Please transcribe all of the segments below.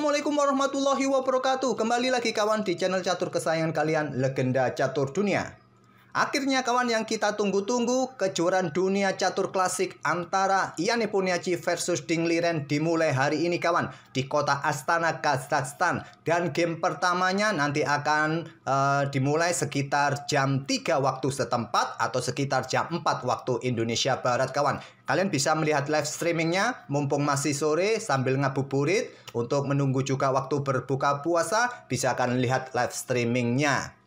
Assalamualaikum warahmatullahi wabarakatuh Kembali lagi kawan di channel catur kesayangan kalian Legenda Catur Dunia Akhirnya kawan yang kita tunggu-tunggu, kejuaraan dunia catur klasik antara Ianipuniaji Puniaci versus Ding Liren dimulai hari ini kawan di kota Astana Kazakhstan dan game pertamanya nanti akan uh, dimulai sekitar jam 3 waktu setempat atau sekitar jam 4 waktu Indonesia Barat kawan. Kalian bisa melihat live streamingnya mumpung masih sore sambil ngabuburit untuk menunggu juga waktu berbuka puasa bisa kalian lihat live streamingnya.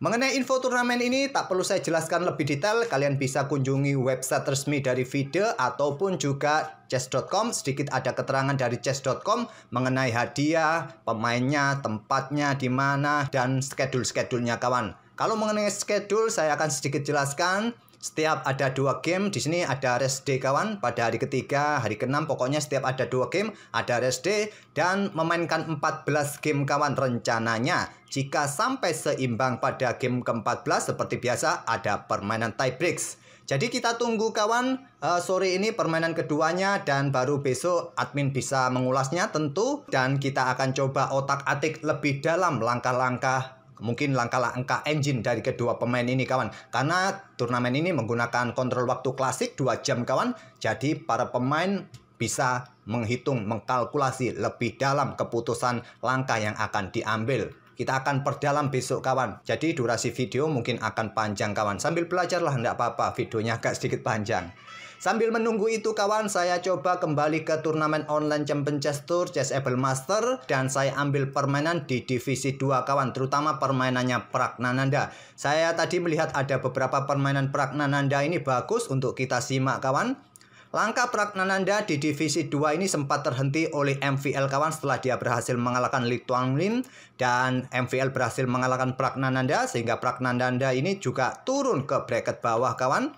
Mengenai info turnamen ini tak perlu saya jelaskan lebih detail, kalian bisa kunjungi website resmi dari FIDE ataupun juga chess.com. Sedikit ada keterangan dari chess.com mengenai hadiah, pemainnya, tempatnya di mana dan schedule-schedulenya kawan. Kalau mengenai schedule saya akan sedikit jelaskan setiap ada dua game di sini ada rest day kawan pada hari ketiga hari keenam pokoknya setiap ada dua game ada rest day dan memainkan 14 game kawan rencananya jika sampai seimbang pada game ke-14 seperti biasa ada permainan tie breaks jadi kita tunggu kawan uh, sore ini permainan keduanya dan baru besok admin bisa mengulasnya tentu dan kita akan coba otak-atik lebih dalam langkah-langkah mungkin langkah-langkah engine dari kedua pemain ini kawan. Karena turnamen ini menggunakan kontrol waktu klasik 2 jam kawan. Jadi para pemain bisa menghitung, mengkalkulasi lebih dalam keputusan langkah yang akan diambil. Kita akan perdalam besok kawan. Jadi durasi video mungkin akan panjang kawan. Sambil belajarlah, tidak apa-apa. Videonya agak sedikit panjang. Sambil menunggu itu kawan, saya coba kembali ke turnamen online Champion Chess Tour Chess Able Master dan saya ambil permainan di divisi 2 kawan, terutama permainannya Pragnananda. Saya tadi melihat ada beberapa permainan Pragnananda ini bagus untuk kita simak kawan. Langkah Pragnananda di divisi 2 ini sempat terhenti oleh MVL kawan setelah dia berhasil mengalahkan Lituan Lin dan MVL berhasil mengalahkan Pragnananda sehingga Pragnananda ini juga turun ke bracket bawah kawan.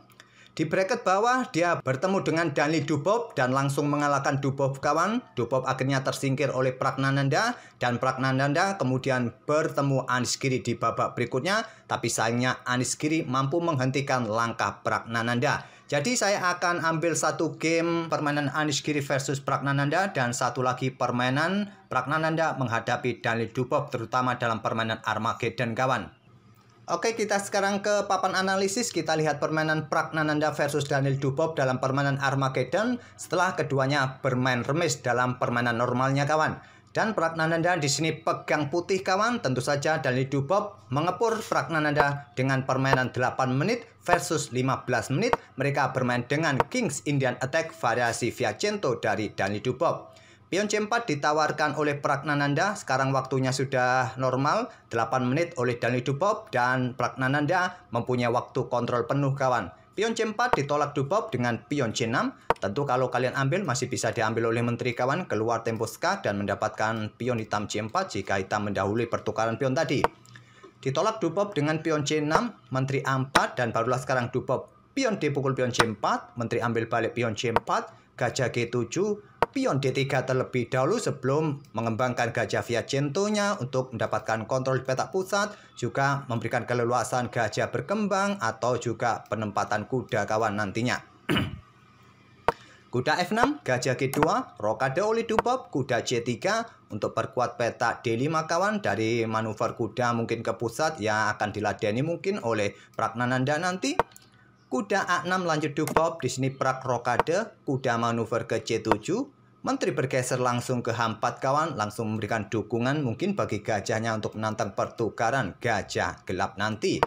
Di bracket bawah, dia bertemu dengan Dani Dubov dan langsung mengalahkan Dubov kawan. Dubov akhirnya tersingkir oleh Pragnananda dan Pragnananda kemudian bertemu Anis Giri di babak berikutnya. Tapi sayangnya Anis Giri mampu menghentikan langkah Pragnananda. Jadi saya akan ambil satu game permainan Anis Giri versus Pragnananda dan satu lagi permainan Pragnananda menghadapi Dani Dubov terutama dalam permainan Armageddon kawan. Oke, kita sekarang ke papan analisis. Kita lihat permainan Pragnananda versus Daniel Dubov dalam permainan Armageddon setelah keduanya bermain remis dalam permainan normalnya kawan. Dan Pragnananda di sini pegang putih kawan. Tentu saja Daniel Dubov mengepur Pragnananda dengan permainan 8 menit versus 15 menit. Mereka bermain dengan Kings Indian Attack variasi Viacento dari Daniel Dubov. Pion C4 ditawarkan oleh Pragnananda. Sekarang waktunya sudah normal, 8 menit oleh Dani Dubov dan Pragnananda mempunyai waktu kontrol penuh kawan. Pion C4 ditolak Dubov dengan pion C6. Tentu kalau kalian ambil masih bisa diambil oleh menteri kawan keluar tempo ska dan mendapatkan pion hitam C4 jika hitam mendahului pertukaran pion tadi. Ditolak Dubov dengan pion C6, menteri A4 dan barulah sekarang Dubov pion D pukul pion C4, menteri ambil balik pion C4, gajah G7, pion D3 terlebih dahulu sebelum mengembangkan gajah via centonya untuk mendapatkan kontrol di petak pusat, juga memberikan keleluasan gajah berkembang atau juga penempatan kuda kawan nantinya. Kuda F6, gajah G2, rokade oleh Dubov, kuda C3 untuk perkuat peta D5 kawan dari manuver kuda mungkin ke pusat yang akan diladeni mungkin oleh Pragnananda nanti. Kuda A6 lanjut Dubov, di sini prak rokade, kuda manuver ke C7, Menteri bergeser langsung ke Hampat kawan, langsung memberikan dukungan mungkin bagi gajahnya untuk menantang pertukaran gajah gelap nanti.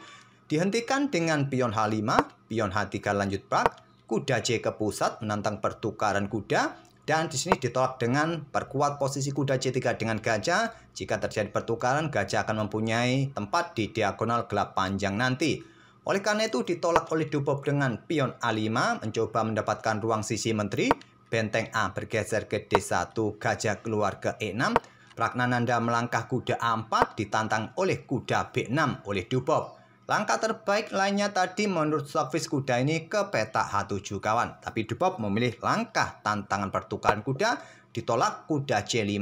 Dihentikan dengan pion H5, pion H3 lanjut brak, kuda C ke pusat menantang pertukaran kuda, dan di sini ditolak dengan perkuat posisi kuda C3 dengan gajah. Jika terjadi pertukaran, gajah akan mempunyai tempat di diagonal gelap panjang nanti. Oleh karena itu ditolak oleh Dubob dengan pion A5 mencoba mendapatkan ruang sisi menteri Benteng A bergeser ke D1, gajah keluar ke E6. Pragnananda melangkah kuda A4 ditantang oleh kuda B6 oleh Dubov. Langkah terbaik lainnya tadi menurut Sofis kuda ini ke petak H7 kawan. Tapi Dubov memilih langkah tantangan pertukaran kuda, ditolak kuda C5,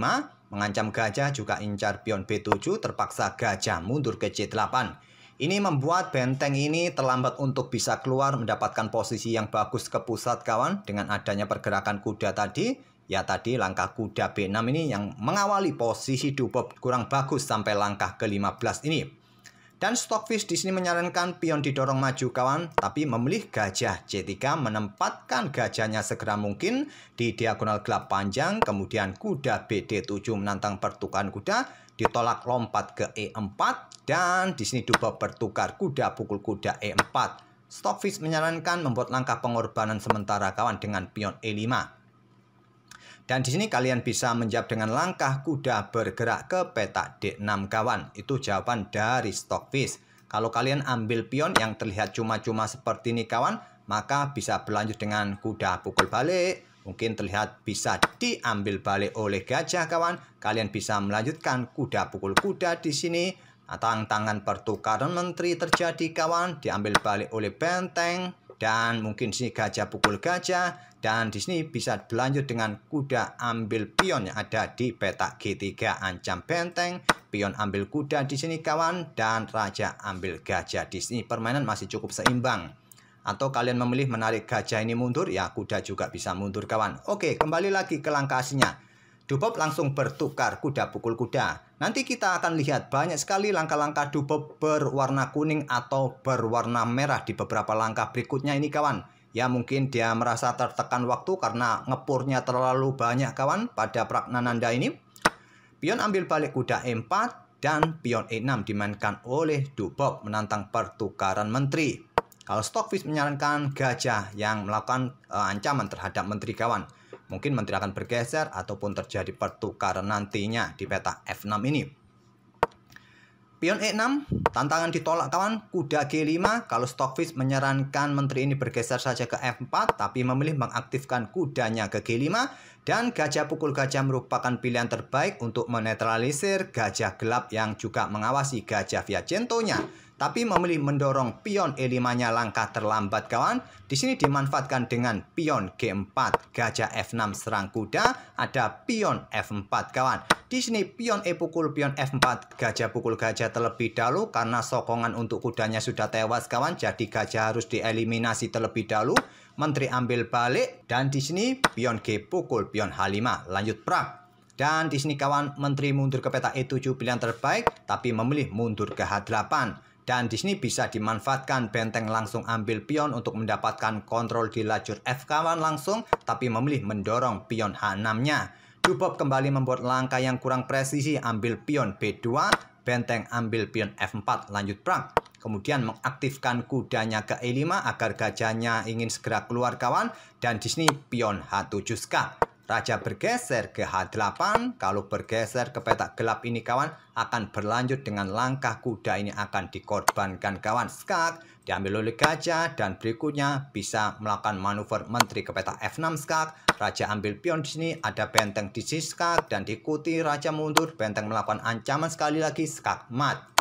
mengancam gajah juga incar pion B7, terpaksa gajah mundur ke C8. Ini membuat benteng ini terlambat untuk bisa keluar mendapatkan posisi yang bagus ke pusat kawan dengan adanya pergerakan kuda tadi. Ya tadi langkah kuda B6 ini yang mengawali posisi dupe kurang bagus sampai langkah ke-15 ini. Dan Stockfish di sini menyarankan pion didorong maju kawan, tapi memilih gajah C3 menempatkan gajahnya segera mungkin di diagonal gelap panjang, kemudian kuda BD7 menantang pertukaran kuda, ditolak lompat ke E4 dan di sini Duba bertukar kuda pukul kuda E4. Stockfish menyarankan membuat langkah pengorbanan sementara kawan dengan pion E5. Dan di sini kalian bisa menjawab dengan langkah kuda bergerak ke petak D6 kawan. Itu jawaban dari Stockfish. Kalau kalian ambil pion yang terlihat cuma-cuma seperti ini kawan, maka bisa berlanjut dengan kuda pukul balik, Mungkin terlihat bisa diambil balik oleh gajah kawan. Kalian bisa melanjutkan kuda pukul kuda di sini. Tantangan pertukaran menteri terjadi kawan. Diambil balik oleh benteng. Dan mungkin sini gajah pukul gajah. Dan di sini bisa berlanjut dengan kuda ambil pion yang ada di petak G3 ancam benteng. Pion ambil kuda di sini kawan. Dan raja ambil gajah. Di sini permainan masih cukup seimbang atau kalian memilih menarik gajah ini mundur, ya kuda juga bisa mundur kawan. Oke, kembali lagi ke langkah aslinya. Dubop langsung bertukar kuda pukul kuda. Nanti kita akan lihat banyak sekali langkah-langkah Dubop berwarna kuning atau berwarna merah di beberapa langkah berikutnya ini kawan. Ya mungkin dia merasa tertekan waktu karena ngepurnya terlalu banyak kawan pada Pragnananda ini. Pion ambil balik kuda E4 dan pion E6 dimainkan oleh Dubop menantang pertukaran menteri. Kalau Stockfish menyarankan gajah yang melakukan uh, ancaman terhadap menteri kawan, mungkin menteri akan bergeser ataupun terjadi pertukaran nantinya di peta F6 ini. Pion E6, tantangan ditolak kawan, kuda G5, kalau Stockfish menyarankan menteri ini bergeser saja ke F4, tapi memilih mengaktifkan kudanya ke G5, dan gajah pukul gajah merupakan pilihan terbaik untuk menetralisir gajah gelap yang juga mengawasi gajah via centonya tapi memilih mendorong pion E5-nya langkah terlambat kawan. Di sini dimanfaatkan dengan pion G4, gajah F6 serang kuda, ada pion F4 kawan. Di sini pion E pukul pion F4, gajah pukul gajah terlebih dahulu karena sokongan untuk kudanya sudah tewas kawan, jadi gajah harus dieliminasi terlebih dahulu. Menteri ambil balik dan di sini pion G pukul pion H5, lanjut perang. Dan di sini kawan menteri mundur ke peta E7 pilihan terbaik tapi memilih mundur ke H8. Dan di sini bisa dimanfaatkan benteng langsung ambil pion untuk mendapatkan kontrol di lajur F-kawan langsung, tapi memilih mendorong pion H6-nya. Dubov kembali membuat langkah yang kurang presisi ambil pion B2, benteng ambil pion F4 lanjut perang. Kemudian mengaktifkan kudanya ke E5 agar gajahnya ingin segera keluar kawan dan di sini pion H7 skak. Raja bergeser ke H8. Kalau bergeser ke petak gelap ini kawan akan berlanjut dengan langkah kuda ini akan dikorbankan kawan. Skak diambil oleh gajah dan berikutnya bisa melakukan manuver menteri ke petak F6 skak. Raja ambil pion di sini, ada benteng di sini skak dan diikuti raja mundur, benteng melakukan ancaman sekali lagi skak mat.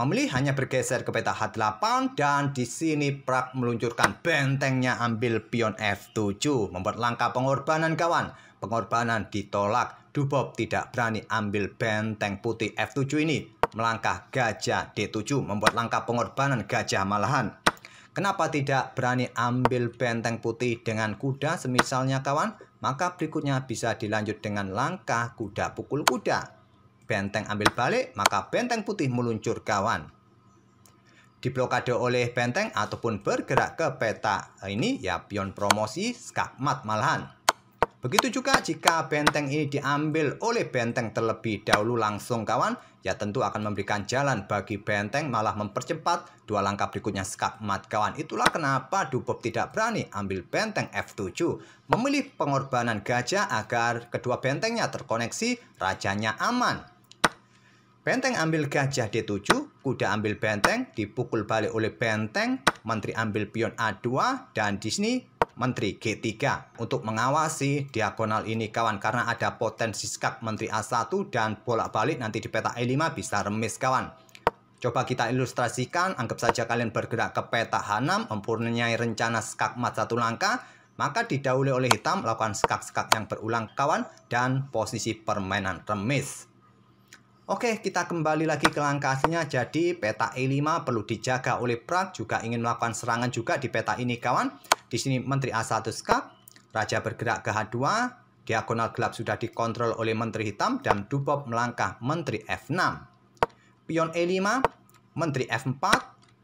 Memilih hanya bergeser ke peta H8 dan di sini Prak meluncurkan bentengnya ambil pion F7 membuat langkah pengorbanan kawan. Pengorbanan ditolak. dubop tidak berani ambil benteng putih F7 ini. Melangkah gajah D7 membuat langkah pengorbanan gajah malahan. Kenapa tidak berani ambil benteng putih dengan kuda semisalnya kawan? Maka berikutnya bisa dilanjut dengan langkah kuda pukul kuda benteng ambil balik, maka benteng putih meluncur kawan. Diblokade oleh benteng ataupun bergerak ke peta ini ya pion promosi skakmat malahan. Begitu juga jika benteng ini diambil oleh benteng terlebih dahulu langsung kawan, ya tentu akan memberikan jalan bagi benteng malah mempercepat dua langkah berikutnya skakmat kawan. Itulah kenapa Dubob tidak berani ambil benteng F7, memilih pengorbanan gajah agar kedua bentengnya terkoneksi, rajanya aman. Benteng ambil gajah D7, kuda ambil benteng, dipukul balik oleh benteng, menteri ambil pion A2, dan di sini menteri G3 untuk mengawasi diagonal ini kawan karena ada potensi skak menteri A1 dan bolak-balik nanti di peta E5 bisa remis kawan. Coba kita ilustrasikan, anggap saja kalian bergerak ke peta H6, mempunyai rencana skak mat satu langkah, maka didahului oleh hitam, lakukan skak-skak yang berulang kawan, dan posisi permainan remis. Oke, kita kembali lagi ke langkahnya. Jadi, peta E5 perlu dijaga oleh Prak juga ingin melakukan serangan juga di peta ini, kawan. Di sini menteri a 1 skap raja bergerak ke H2, diagonal gelap sudah dikontrol oleh menteri hitam dan Dubob melangkah menteri F6. Pion E5, menteri F4,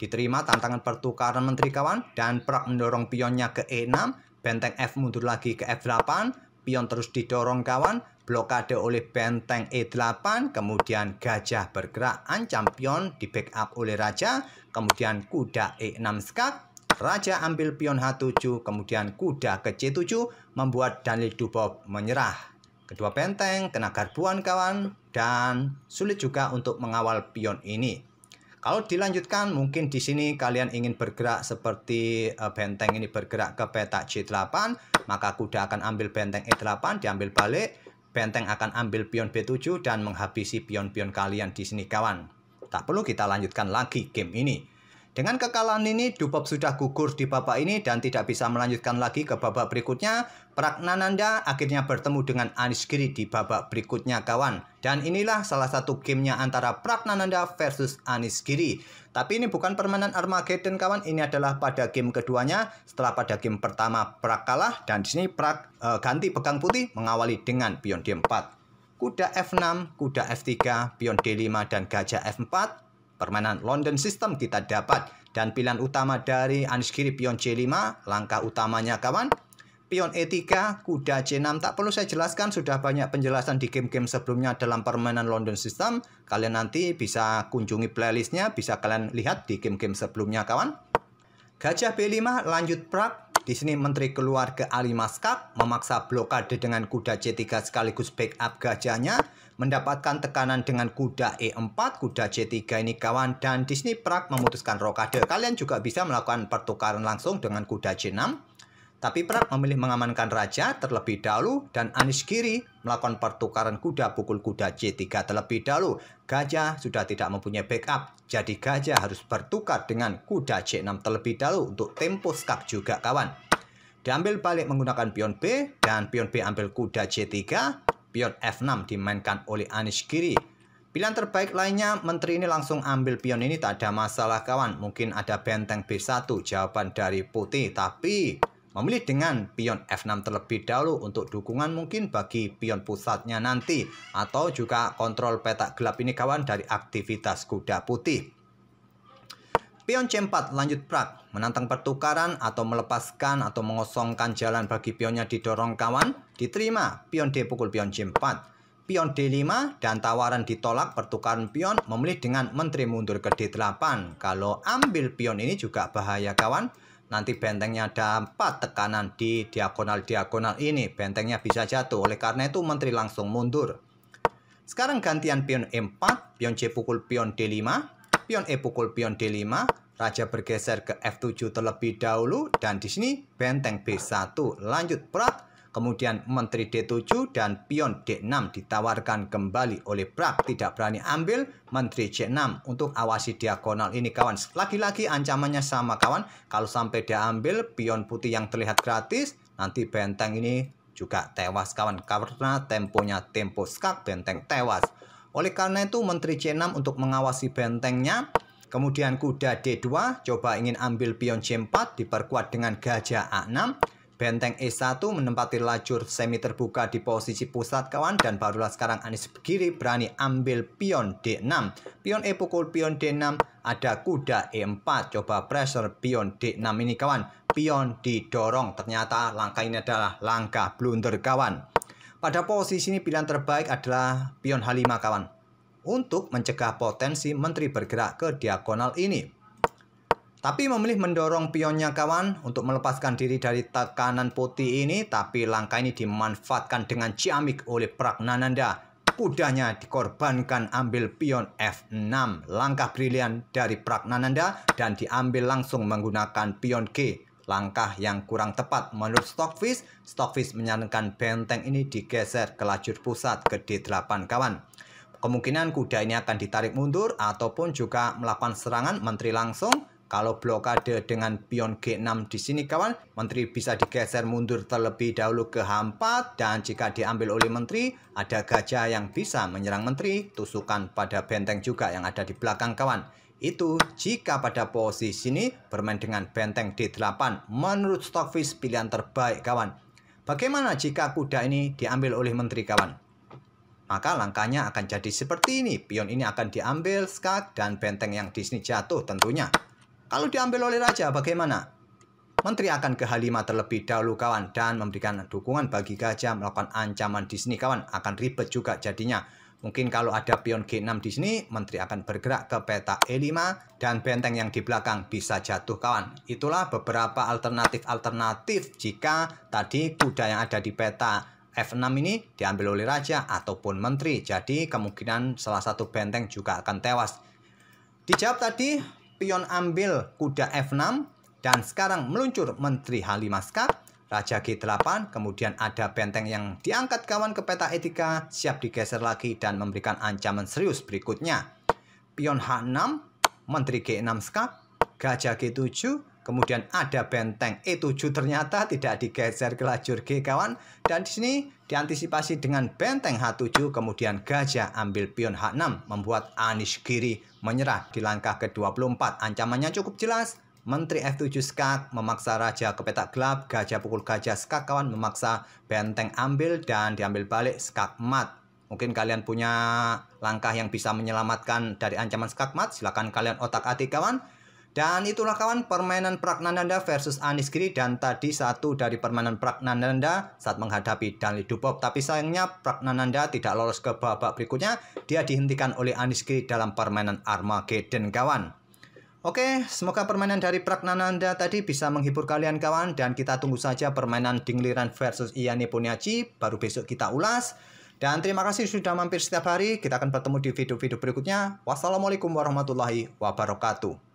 diterima tantangan pertukaran menteri kawan dan Prak mendorong pionnya ke E6, benteng F mundur lagi ke F8, pion terus didorong kawan, blokade oleh benteng E8, kemudian gajah bergerak ancam pion di backup oleh raja, kemudian kuda E6 skak, raja ambil pion H7, kemudian kuda ke C7 membuat daniel Dubov menyerah. Kedua benteng kena garbuan kawan dan sulit juga untuk mengawal pion ini. Kalau dilanjutkan mungkin di sini kalian ingin bergerak seperti eh, benteng ini bergerak ke peta C8, maka kuda akan ambil benteng E8 diambil balik Benteng akan ambil pion B7 dan menghabisi pion-pion kalian di sini kawan. Tak perlu kita lanjutkan lagi game ini. Dengan kekalahan ini, Dupop sudah gugur di babak ini dan tidak bisa melanjutkan lagi ke babak berikutnya. Pragnananda akhirnya bertemu dengan Anis Giri di babak berikutnya kawan. Dan inilah salah satu gamenya antara Pragnananda versus Anis Giri. Tapi ini bukan permainan Armageddon kawan, ini adalah pada game keduanya. Setelah pada game pertama Prag kalah dan di sini Prag e, ganti pegang putih mengawali dengan pion D4. Kuda F6, kuda F3, pion D5 dan gajah F4 permainan London System kita dapat. Dan pilihan utama dari Anies pion C5, langkah utamanya kawan. Pion E3, kuda C6, tak perlu saya jelaskan, sudah banyak penjelasan di game-game sebelumnya dalam permainan London System. Kalian nanti bisa kunjungi playlistnya, bisa kalian lihat di game-game sebelumnya kawan. Gajah B5 lanjut prak di sini menteri keluar ke Ali Maskak memaksa blokade dengan kuda C3 sekaligus backup gajahnya mendapatkan tekanan dengan kuda E4, kuda C3 ini kawan, dan Disney Prak memutuskan rokade. Kalian juga bisa melakukan pertukaran langsung dengan kuda C6, tapi Prak memilih mengamankan raja terlebih dahulu dan anis kiri melakukan pertukaran kuda pukul kuda C3 terlebih dahulu. Gajah sudah tidak mempunyai backup, jadi gajah harus bertukar dengan kuda C6 terlebih dahulu untuk tempo skak juga kawan. Diambil balik menggunakan pion B dan pion B ambil kuda C3 Pion F6 dimainkan oleh Anish Giri. Pilihan terbaik lainnya, menteri ini langsung ambil pion ini tak ada masalah kawan. Mungkin ada benteng B1 jawaban dari putih. Tapi memilih dengan pion F6 terlebih dahulu untuk dukungan mungkin bagi pion pusatnya nanti. Atau juga kontrol petak gelap ini kawan dari aktivitas kuda putih. Pion C4 lanjut Prak, menantang pertukaran atau melepaskan atau mengosongkan jalan bagi pionnya didorong kawan, diterima, pion D pukul pion C4. Pion D5 dan tawaran ditolak pertukaran pion memilih dengan menteri mundur ke D8. Kalau ambil pion ini juga bahaya kawan, nanti bentengnya ada 4 tekanan di diagonal-diagonal ini. Bentengnya bisa jatuh, oleh karena itu menteri langsung mundur. Sekarang gantian pion E4, pion C pukul pion D5, pion E pukul pion D5, raja bergeser ke F7 terlebih dahulu, dan di sini benteng B1, lanjut prak kemudian menteri D7 dan pion D6 ditawarkan kembali oleh prak tidak berani ambil menteri C6 untuk awasi diagonal ini kawan. Lagi-lagi ancamannya sama kawan, kalau sampai dia ambil pion putih yang terlihat gratis, nanti benteng ini juga tewas kawan karena temponya tempo skak benteng tewas oleh karena itu Menteri C6 untuk mengawasi bentengnya Kemudian kuda D2 coba ingin ambil pion C4 diperkuat dengan gajah A6. Benteng E1 menempati lajur semi terbuka di posisi pusat kawan dan barulah sekarang Anies kiri berani ambil pion D6. Pion E pukul pion D6 ada kuda E4 coba pressure pion D6 ini kawan. Pion didorong ternyata langkah ini adalah langkah blunder kawan. Pada posisi ini pilihan terbaik adalah pion H5 kawan. Untuk mencegah potensi menteri bergerak ke diagonal ini. Tapi memilih mendorong pionnya kawan untuk melepaskan diri dari tekanan putih ini tapi langkah ini dimanfaatkan dengan ciamik oleh Pragnananda. Kudanya dikorbankan ambil pion F6. Langkah brilian dari Pragnananda dan diambil langsung menggunakan pion G langkah yang kurang tepat. Menurut Stockfish, Stockfish menyarankan benteng ini digeser ke lajur pusat ke D8 kawan. Kemungkinan kuda ini akan ditarik mundur ataupun juga melakukan serangan menteri langsung kalau blokade dengan pion G6 di sini kawan, menteri bisa digeser mundur terlebih dahulu ke H4 dan jika diambil oleh menteri, ada gajah yang bisa menyerang menteri, tusukan pada benteng juga yang ada di belakang kawan itu jika pada posisi ini bermain dengan benteng D8 menurut Stockfish pilihan terbaik kawan. Bagaimana jika kuda ini diambil oleh menteri kawan? Maka langkahnya akan jadi seperti ini. Pion ini akan diambil skak dan benteng yang di sini jatuh tentunya. Kalau diambil oleh raja bagaimana? Menteri akan ke halima terlebih dahulu kawan dan memberikan dukungan bagi Gajah melakukan ancaman di sini kawan akan ribet juga jadinya. Mungkin kalau ada pion G6 di sini, menteri akan bergerak ke peta E5 dan benteng yang di belakang bisa jatuh kawan. Itulah beberapa alternatif-alternatif jika tadi kuda yang ada di peta F6 ini diambil oleh raja ataupun menteri. Jadi kemungkinan salah satu benteng juga akan tewas. Dijawab tadi, pion ambil kuda F6 dan sekarang meluncur Menteri Halimaska, Raja G8, kemudian ada benteng yang diangkat kawan ke peta etika, siap digeser lagi dan memberikan ancaman serius berikutnya. Pion H6, Menteri G6 skap, Gajah G7, kemudian ada benteng E7 ternyata tidak digeser ke lajur G kawan, dan di sini diantisipasi dengan benteng H7, kemudian Gajah ambil pion H6, membuat Anish Giri menyerah di langkah ke-24. Ancamannya cukup jelas, Menteri F7 Skak memaksa Raja ke petak gelap, gajah pukul gajah Skak kawan memaksa benteng ambil dan diambil balik Skak mat. Mungkin kalian punya langkah yang bisa menyelamatkan dari ancaman Skak mat, silahkan kalian otak-atik kawan. Dan itulah kawan permainan Pragnananda versus Anis Giri dan tadi satu dari permainan Pragnananda saat menghadapi Danli Dubov. Tapi sayangnya Pragnananda tidak lolos ke babak berikutnya. Dia dihentikan oleh Anis Giri dalam permainan Armageddon kawan. Oke, semoga permainan dari Pragnananda tadi bisa menghibur kalian kawan dan kita tunggu saja permainan Dingliran versus Iane Poniaci baru besok kita ulas. Dan terima kasih sudah mampir setiap hari. Kita akan bertemu di video-video berikutnya. Wassalamualaikum warahmatullahi wabarakatuh.